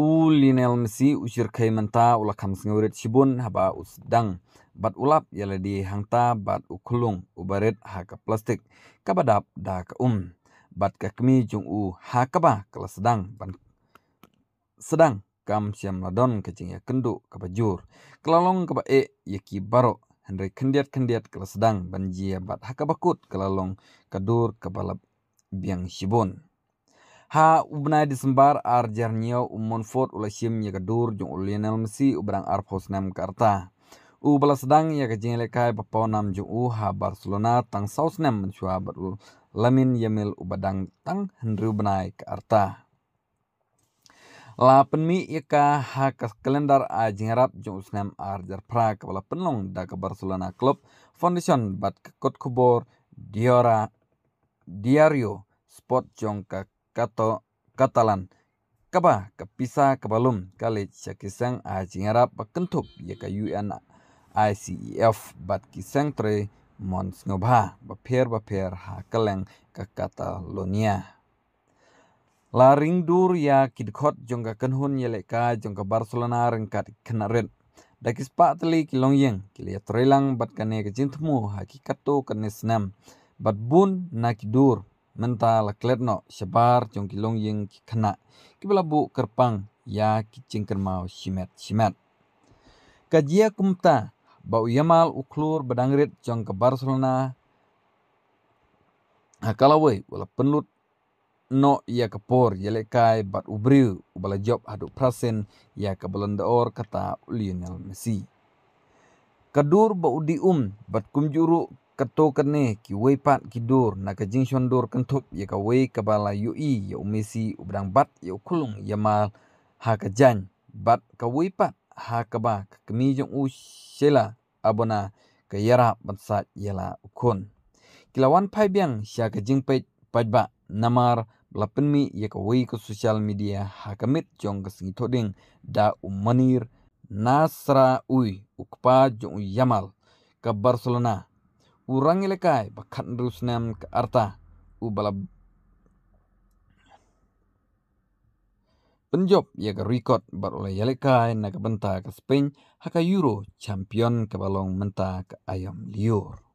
u linel msi ujir kai menta ula kams ngawrit shibun haba usdang bat ulap yala di hangta bat ukulung ubarit haka plastik kabadap da ka um bat kakmi jung u hakaba kala sedang ban sedang kam siam ladon kacing ya kendu kabajur kelalong kaba e yaki baro hendri kendiat kendiat kala sedang ban jia bat hakabakut kelalong kadur kabalap biang shibun ha ubna disembar ar jarnia umon fot ula shim ya kadur jung ulienel mesi ubrang ar posnem karta u bala sedang ya kajing lekai papa nam jung u ha barcelona tang sausnem mencua baru lamin yamil ubadang tang hendru benai karta la penmi ika ha kalendar a jingarap jung usnem ar jar pra kepala penlong da ke barcelona club foundation bat kekot kubor diora diario spot jong ke kato katalan kaba kapisa kabalum kali chakisang a chingara pakantup ye ka un icef bat kisang tre mons ngoba ba pher ba pher ha kaleng ka katalonia la ring dur ya kidkhot jongka kanhun yele ka jongka barcelona rengkat kenaren dakis patli kilong yeng kilia trelang bat kane ke jintmu hakikato kanesnam bat bun nakidur mental klet no sebar jong kilong ying kena kibla bu kerpang ya kicing kermau simet simet kajia kumta bau yamal uklur bedangrit jong ke barcelona ha, kalau we wala penlut no ia kepor yelekai bat ubriu ubala job adu prasen ia ke belendor kata Lionel Messi. Kadur baudi um bat kumjuru kato kene ki wei pat ki dur na ka jing shon dur kan thup ye ka wei ka bala yu i ye umisi ubrang bat ye kulung ye ma ha ka jan bat ka wei pat ha ka ba ka mi jong u shela abona ka yara bansa yela ukun kilawan pai biang sha ka jing pe pat ba namar lapen mi ye ka wei ko social media ha ka mit jong ka sing thoding da umanir nasra ui ukpa jong yamal ka barcelona urang ilekai bakat rus nam ke arta u bala penjob ia ke record bat oleh ilekai naga benta ke Spain haka Euro champion ke balong menta ke ayam liur.